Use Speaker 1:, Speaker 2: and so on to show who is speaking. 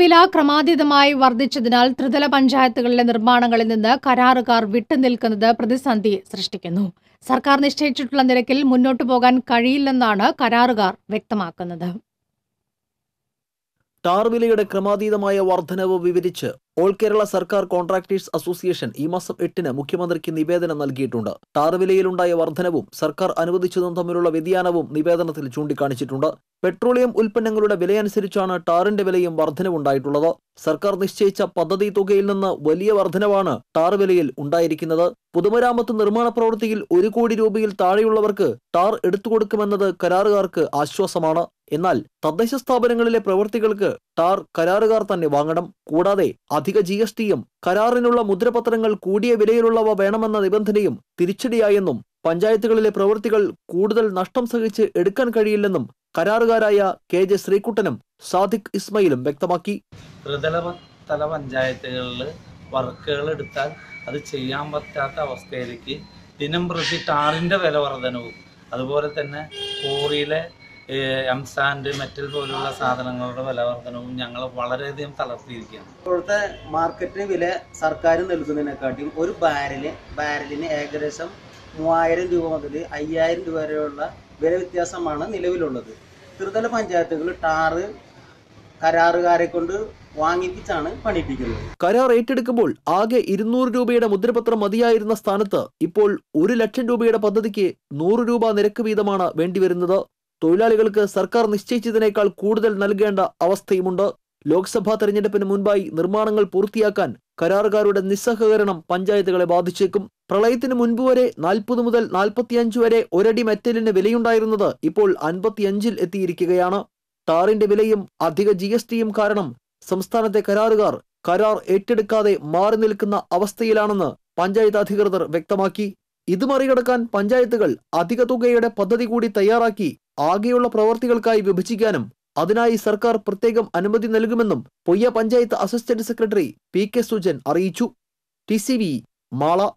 Speaker 1: വില ക്രമാതീതമായി വർദ്ധിച്ചതിനാൽ ത്രിതല പഞ്ചായത്തുകളിലെ നിർമ്മാണങ്ങളിൽ നിന്ന് കരാറുകാർ വിട്ടുനിൽക്കുന്നത് പ്രതിസന്ധി സൃഷ്ടിക്കുന്നു സർക്കാർ നിശ്ചയിച്ചിട്ടുള്ള നിരക്കിൽ മുന്നോട്ടു പോകാൻ കഴിയില്ലെന്നാണ് കരാറുകാർ വ്യക്തമാക്കുന്നത്
Speaker 2: ടാർ വിലയുടെ ക്രമാതീതമായ വർധനവ് വിവരിച്ച് ഓൾ കേരള സർക്കാർ കോൺട്രാക്ടേഴ്സ് അസോസിയേഷൻ ഈ മാസം എട്ടിന് മുഖ്യമന്ത്രിക്ക് നിവേദനം നൽകിയിട്ടുണ്ട് ടാർ വിലയിലുണ്ടായ വർധനവും സർക്കാർ അനുവദിച്ചതും തമ്മിലുള്ള വ്യതിയാനവും നിവേദനത്തിൽ ചൂണ്ടിക്കാണിച്ചിട്ടുണ്ട് പെട്രോളിയം ഉൽപ്പന്നങ്ങളുടെ വിലയനുസരിച്ചാണ് ടാറിന്റെ വിലയും വർധനവുണ്ടായിട്ടുള്ളത് സർക്കാർ നിശ്ചയിച്ച പദ്ധതി തുകയിൽ നിന്ന് വലിയ വർധനവാണ് ടാർ വിലയിൽ ഉണ്ടായിരിക്കുന്നത് പുതുമരാമത്ത് നിർമ്മാണ പ്രവൃത്തിയിൽ ഒരു കോടി രൂപയിൽ താഴെയുള്ളവർക്ക് ടാർ എടുത്തുകൊടുക്കുമെന്നത് കരാറുകാർക്ക് ആശ്വാസമാണ് എന്നാൽ തദ്ദേശ സ്ഥാപനങ്ങളിലെ പ്രവൃത്തികൾക്ക് ടാർ കരാറുകാർ തന്നെ വാങ്ങണം കൂടാതെ അധിക ജി എസ് ടിയും കരാറിനുള്ള മുദ്രപത്രങ്ങൾ കൂടിയ വിലയിലുള്ളവ വേണമെന്ന നിബന്ധനയും തിരിച്ചടിയായെന്നും പഞ്ചായത്തുകളിലെ പ്രവൃത്തികൾ കൂടുതൽ നഷ്ടം സഹിച്ച് എടുക്കാൻ കഴിയില്ലെന്നും കരാറുകാരായ കെ ജെ ശ്രീകുട്ടനും സാദിഖ് ഇസ്മയിലും വ്യക്തമാക്കി
Speaker 3: തല പഞ്ചായത്തുകളിൽ വർക്കുകൾ എടുത്താൽ അത് ചെയ്യാൻ പറ്റാത്ത അവസ്ഥയിലേക്ക് ദിനം പ്രതി ടാറിൻ്റെ വില വർധനവും അതുപോലെ തന്നെ കോറിയിലെ സാൻഡ് മെറ്റൽ പോലുള്ള സാധനങ്ങളുടെ വിലവർദ്ധനവും ഞങ്ങൾ വളരെയധികം തളർത്തിയിരിക്കുകയാണ്
Speaker 1: ഇപ്പോഴത്തെ മാർക്കറ്റ് വില സർക്കാർ നൽകുന്നതിനെക്കാട്ടിയും ഒരു ബാരല് ബാരലിന് ഏകദേശം മൂവായിരം രൂപ മുതൽ അയ്യായിരം രൂപ വരെയുള്ള വില വ്യത്യാസമാണ് നിലവിലുള്ളത് ത്രിതല പഞ്ചായത്തുകൾ ടാറ് കരാറുകാരെ കൊണ്ട് വാങ്ങിപ്പിച്ചാണ് പണിപ്പിക്കുന്നത്
Speaker 2: കരാർ ഏറ്റെടുക്കുമ്പോൾ ആകെ ഇരുന്നൂറ് രൂപയുടെ മുദ്രപത്രം മതിയായിരുന്ന സ്ഥാനത്ത് ഇപ്പോൾ ഒരു ലക്ഷം രൂപയുടെ പദ്ധതിക്ക് നൂറ് രൂപ നിരക്ക് വീതമാണ് വേണ്ടിവരുന്നത് തൊഴിലാളികൾക്ക് സർക്കാർ നിശ്ചയിച്ചതിനേക്കാൾ കൂടുതൽ നൽകേണ്ട അവസ്ഥയുമുണ്ട് ലോക്സഭാ തെരഞ്ഞെടുപ്പിന് മുൻപായി നിർമ്മാണങ്ങൾ പൂർത്തിയാക്കാൻ കരാറുകാരുടെ നിസ്സഹകരണം പഞ്ചായത്തുകളെ ബാധിച്ചേക്കും പ്രളയത്തിന് മുൻപ് വരെ നാൽപ്പത് മുതൽ നാൽപ്പത്തിയഞ്ച് വരെ ഒരടി മെറ്റലിന് വിലയുണ്ടായിരുന്നത് ഇപ്പോൾ അൻപത്തിയഞ്ചിൽ എത്തിയിരിക്കുകയാണ് ടാറിന്റെ വിലയും അധിക ജി എസ് ടിയും കാരണം സംസ്ഥാനത്തെ കരാറുകാർ കരാർ ഏറ്റെടുക്കാതെ മാറി നിൽക്കുന്ന അവസ്ഥയിലാണെന്ന് പഞ്ചായത്ത് അധികൃതർ വ്യക്തമാക്കി ഇത് മറികടക്കാൻ പഞ്ചായത്തുകൾ അധിക തുകയുടെ പദ്ധതി കൂടി തയ്യാറാക്കി ആകെയുള്ള പ്രവർത്തികൾക്കായി വിഭജിക്കാനും അതിനായി സർക്കാർ പ്രത്യേകം അനുമതി നൽകുമെന്നും Poyya panchayat assistant secretary P K Sujan അറിയിച്ചു ടി മാള